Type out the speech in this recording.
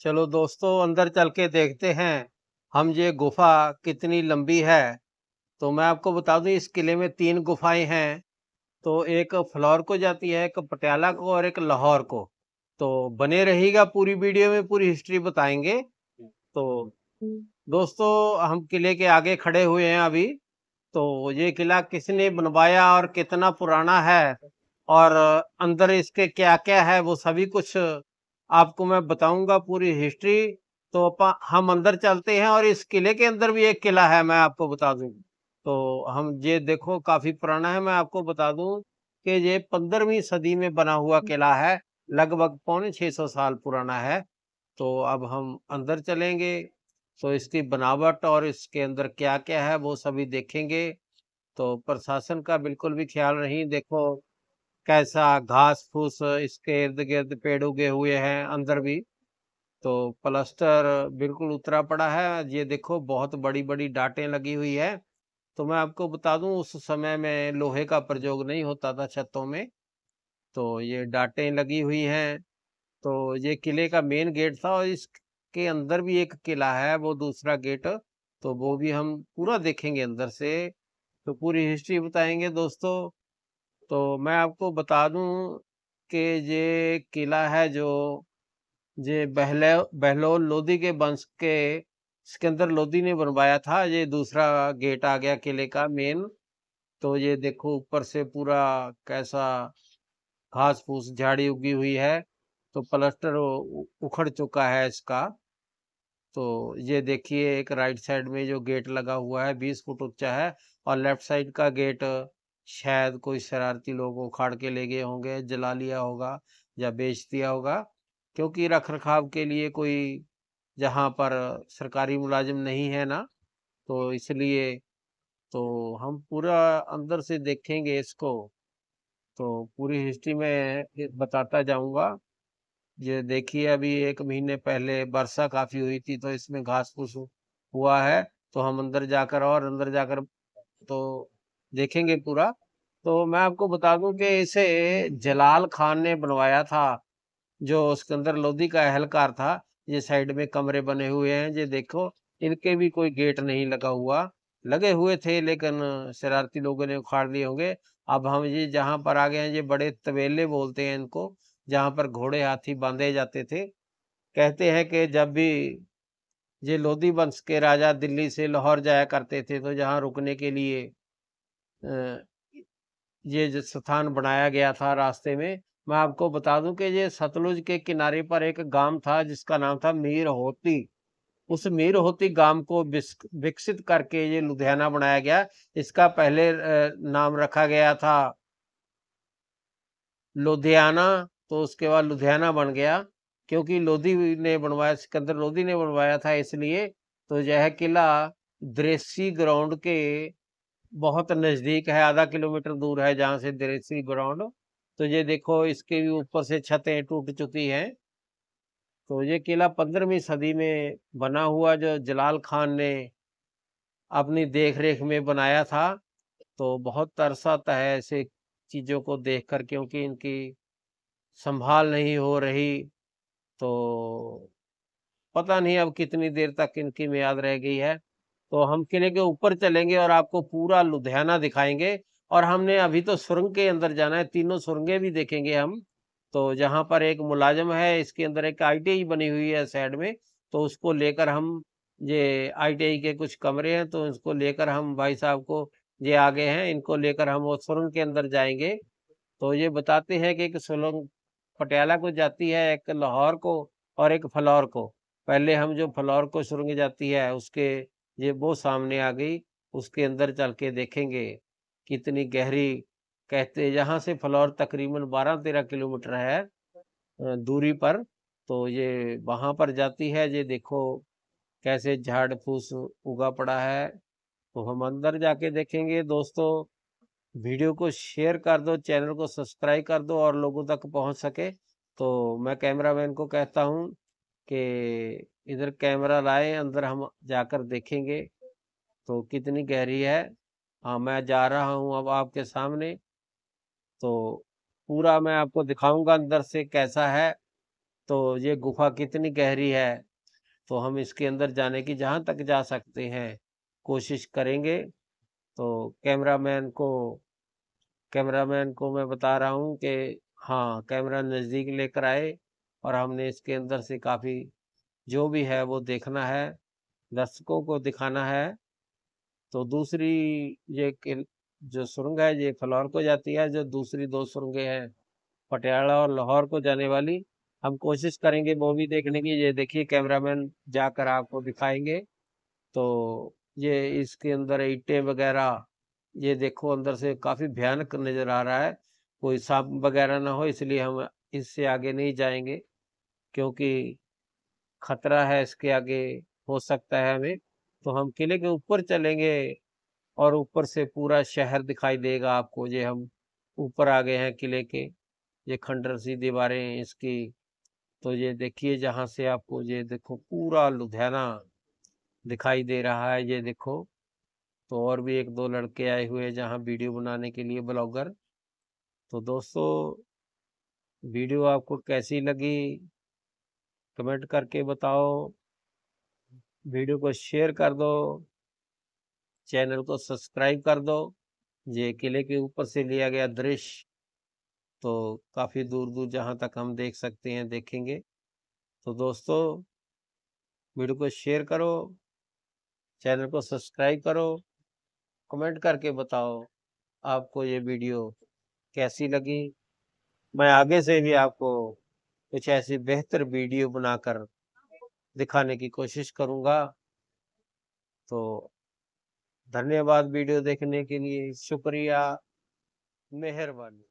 चलो दोस्तों अंदर चल के देखते हैं हम ये गुफा कितनी लंबी है तो मैं आपको बता दूं इस किले में तीन गुफाएं हैं तो एक फ्लोर को जाती है एक पटियाला को और एक लाहौर को तो बने रहेगा पूरी वीडियो में पूरी हिस्ट्री बताएंगे तो दोस्तों हम किले के आगे खड़े हुए हैं अभी तो ये किला किसने बनवाया और कितना पुराना है और अंदर इसके क्या क्या है वो सभी कुछ आपको मैं बताऊंगा पूरी हिस्ट्री तो हम अंदर चलते हैं और इस किले के अंदर भी एक किला है मैं आपको बता दू तो हम ये देखो काफी पुराना है मैं आपको बता दू कि ये पंद्रहवीं सदी में बना हुआ किला है लगभग पौने छः सौ साल पुराना है तो अब हम अंदर चलेंगे तो इसकी बनावट और इसके अंदर क्या क्या है वो सभी देखेंगे तो प्रशासन का बिल्कुल भी ख्याल नहीं देखो कैसा घास फूस इसके इर्द गिर्द पेड़ उगे हुए हैं अंदर भी तो प्लास्टर बिल्कुल उतरा पड़ा है ये देखो बहुत बड़ी बड़ी डांटें लगी हुई है तो मैं आपको बता दूं उस समय में लोहे का प्रयोग नहीं होता था छतों में तो ये डांटें लगी हुई हैं तो ये किले का मेन गेट था और इसके अंदर भी एक किला है वो दूसरा गेट तो वो भी हम पूरा देखेंगे अंदर से तो पूरी हिस्ट्री बताएंगे दोस्तों तो मैं आपको बता दूं कि ये किला है जो ये बहले बहलोल लोधी के वंश के सिकंदर लोधी ने बनवाया था ये दूसरा गेट आ गया किले का मेन तो ये देखो ऊपर से पूरा कैसा घास फूस झाड़ी उगी हुई है तो प्लस्टर उखड़ चुका है इसका तो ये देखिए एक राइट साइड में जो गेट लगा हुआ है बीस फुट ऊंचा है और लेफ्ट साइड का गेट शायद कोई शरारती लोग उखाड़ के ले गए होंगे जला लिया होगा या बेच दिया होगा क्योंकि रख रखाव के लिए कोई जहाँ पर सरकारी मुलाजिम नहीं है ना तो इसलिए तो हम पूरा अंदर से देखेंगे इसको तो पूरी हिस्ट्री में बताता जाऊंगा ये देखिए अभी एक महीने पहले वर्षा काफ़ी हुई थी तो इसमें घास फूस हुआ है तो हम अंदर जाकर और अंदर जाकर तो देखेंगे पूरा तो मैं आपको बता दूं कि इसे जलाल खान ने बनवाया था जो सिकंदर लोधी का अहलकार था ये साइड में कमरे बने हुए हैं ये देखो इनके भी कोई गेट नहीं लगा हुआ लगे हुए थे लेकिन शरारती लोगों ने उखाड़ लिए होंगे अब हम ये जहाँ पर आ गए हैं ये बड़े तबेले बोलते हैं इनको जहाँ पर घोड़े हाथी बांधे जाते थे कहते हैं कि जब भी ये लोधी वंश के राजा दिल्ली से लाहौर जाया करते थे तो जहाँ रुकने के लिए ये जो स्थान बनाया गया था रास्ते में मैं आपको बता दूं कि ये सतलुज के किनारे पर एक गांव था जिसका नाम था मीर होती उस मीर होती गांव को विकसित करके ये लुधियाना बनाया गया इसका पहले नाम रखा गया था लुधियाना तो उसके बाद लुधियाना बन गया क्योंकि लोधी ने बनवाया सिकंदर लोधी ने बनवाया था इसलिए तो यह किला द्रेसी ग्राउंड के बहुत नज़दीक है आधा किलोमीटर दूर है जहाँ से दरेसी ग्राउंड तो ये देखो इसके भी ऊपर से छतें टूट चुकी हैं तो ये किला पंद्रहवीं सदी में बना हुआ जो जलाल खान ने अपनी देख रेख में बनाया था तो बहुत तरस आता है ऐसे चीज़ों को देख कर क्योंकि इनकी संभाल नहीं हो रही तो पता नहीं अब कितनी देर तक इनकी मियाद रह गई है तो हम किले के ऊपर चलेंगे और आपको पूरा लुधियाना दिखाएंगे और हमने अभी तो सुरंग के अंदर जाना है तीनों सुरंगें भी देखेंगे हम तो जहाँ पर एक मुलाजम है इसके अंदर एक आई बनी हुई है साइड में तो उसको लेकर हम ये आई के कुछ कमरे हैं तो उसको लेकर हम भाई साहब को ये आगे हैं इनको लेकर हम वो सुरंग के अंदर जाएंगे तो ये बताते हैं कि एक सुरंग पटियाला को जाती है एक लाहौर को और एक फलौर को पहले हम जो फलौर को सुरंग जाती है उसके ये वो सामने आ गई उसके अंदर चल के देखेंगे कितनी गहरी कहते यहाँ से फलौर तकरीबन बारह तेरह किलोमीटर है दूरी पर तो ये वहाँ पर जाती है ये देखो कैसे झाड़ फूस उगा पड़ा है तो हम अंदर जाके देखेंगे दोस्तों वीडियो को शेयर कर दो चैनल को सब्सक्राइब कर दो और लोगों तक पहुँच सके तो मैं कैमरामैन को कहता हूँ कि इधर कैमरा लाए अंदर हम जाकर देखेंगे तो कितनी गहरी है हाँ मैं जा रहा हूँ अब आपके सामने तो पूरा मैं आपको दिखाऊंगा अंदर से कैसा है तो ये गुफा कितनी गहरी है तो हम इसके अंदर जाने की जहाँ तक जा सकते हैं कोशिश करेंगे तो कैमरामैन को कैमरामैन को मैं बता रहा हूँ कि हाँ कैमरा नज़दीक लेकर आए और हमने इसके अंदर से काफ़ी जो भी है वो देखना है दर्शकों को दिखाना है तो दूसरी ये जो सुरंग है ये फलौर को जाती है जो दूसरी दो सुरंगें हैं पटियाला और लाहौर को जाने वाली हम कोशिश करेंगे वो भी देखने की ये देखिए कैमरामैन जाकर आपको दिखाएंगे तो ये इसके अंदर ईटे वगैरह ये देखो अंदर से काफ़ी भयानक नज़र आ रहा है कोई सांप वगैरह ना हो इसलिए हम इससे आगे नहीं जाएंगे क्योंकि खतरा है इसके आगे हो सकता है हमें तो हम किले के ऊपर चलेंगे और ऊपर से पूरा शहर दिखाई देगा आपको ये हम ऊपर आ गए हैं किले के ये खंडर सी दीवारें इसकी तो ये देखिए जहाँ से आपको ये देखो पूरा लुधियाना दिखाई दे रहा है ये देखो तो और भी एक दो लड़के आए हुए हैं जहाँ वीडियो बनाने के लिए ब्लॉगर तो दोस्तों वीडियो आपको कैसी लगी कमेंट करके बताओ वीडियो को शेयर कर दो चैनल को सब्सक्राइब कर दो ये किले के ऊपर से लिया गया दृश्य तो काफ़ी दूर दूर जहाँ तक हम देख सकते हैं देखेंगे तो दोस्तों वीडियो को शेयर करो चैनल को सब्सक्राइब करो कमेंट करके बताओ आपको ये वीडियो कैसी लगी मैं आगे से भी आपको कुछ ऐसी बेहतर वीडियो बनाकर दिखाने की कोशिश करूंगा तो धन्यवाद वीडियो देखने के लिए शुक्रिया मेहरबानी